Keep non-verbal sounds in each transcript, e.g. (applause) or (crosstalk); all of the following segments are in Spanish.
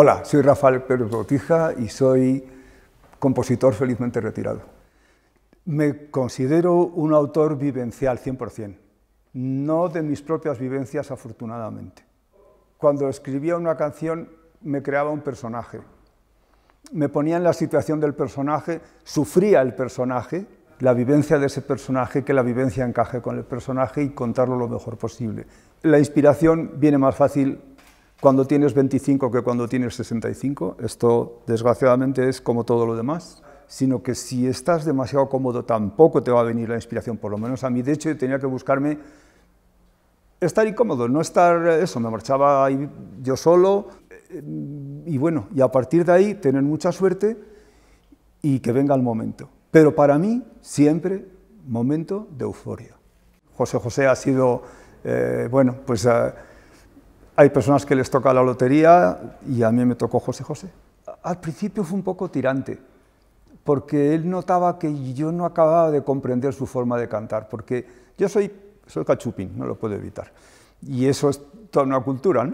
Hola, soy Rafael Pérez Botija y soy compositor felizmente retirado. Me considero un autor vivencial 100%, no de mis propias vivencias afortunadamente. Cuando escribía una canción me creaba un personaje, me ponía en la situación del personaje, sufría el personaje, la vivencia de ese personaje, que la vivencia encaje con el personaje y contarlo lo mejor posible. La inspiración viene más fácil cuando tienes 25 que cuando tienes 65. Esto, desgraciadamente, es como todo lo demás sino que si estás demasiado cómodo tampoco te va a venir la inspiración, por lo menos a mí. De hecho, tenía que buscarme estar incómodo, no estar eso, me marchaba ahí yo solo eh, y bueno, y a partir de ahí tener mucha suerte y que venga el momento. Pero para mí siempre momento de euforia. José José ha sido, eh, bueno, pues... Eh, hay personas que les toca la lotería y a mí me tocó José José. Al principio fue un poco tirante, porque él notaba que yo no acababa de comprender su forma de cantar, porque yo soy, soy cachupín, no lo puedo evitar. Y eso es toda una cultura,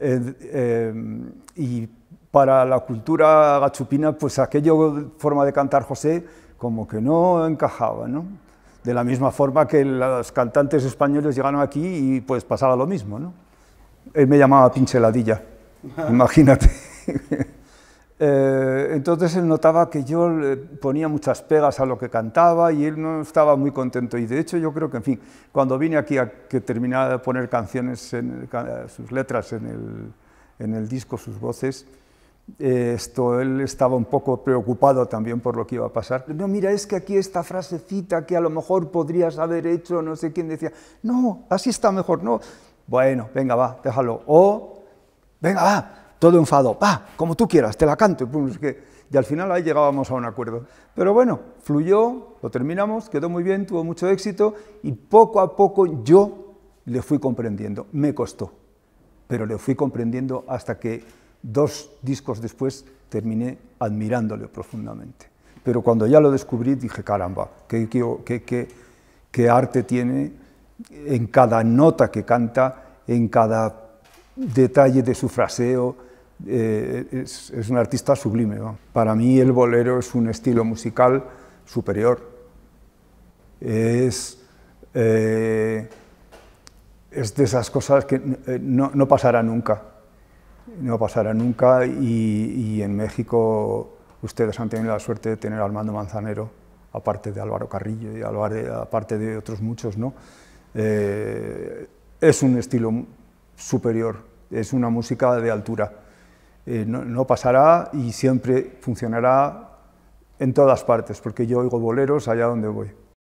eh, eh, y para la cultura gachupina, pues aquella forma de cantar José como que no encajaba, De la misma forma que los cantantes españoles llegaron aquí y pues pasaba lo mismo, ¿no? Él me llamaba pincheladilla, imagínate. (laughs) Eh, entonces él notaba que yo le ponía muchas pegas a lo que cantaba y él no estaba muy contento. Y de hecho yo creo que, en fin, cuando vine aquí a que terminara de poner canciones, en sus letras en el, en el, disco, sus voces, eh, esto, él estaba un poco preocupado también por lo que iba a pasar. No, mira, es que aquí esta frasecita que a lo mejor podrías haber hecho, no sé quién decía, no, así está mejor, no, bueno, venga, va, déjalo. O, venga, va, todo enfado, va, como tú quieras, te la canto. Y al final ahí llegábamos a un acuerdo. Pero bueno, fluyó, lo terminamos, quedó muy bien, tuvo mucho éxito y poco a poco yo le fui comprendiendo. Me costó, pero le fui comprendiendo hasta que dos discos después terminé admirándole profundamente. Pero cuando ya lo descubrí dije, caramba, qué, qué arte tiene en cada nota que canta, en cada detalle de su fraseo. Eh, es, un artista sublime. Para mí el bolero es un estilo musical superior. Es, eh, es de esas cosas que eh, no, pasará nunca. No pasará nunca y, en México ustedes han tenido la suerte de tener a Armando Manzanero, aparte de Álvaro Carrillo y aparte de otros muchos, ¿no? es un estilo superior, es una música de altura. Eh, no, pasará y siempre funcionará en todas partes, porque yo oigo boleros allá donde voy.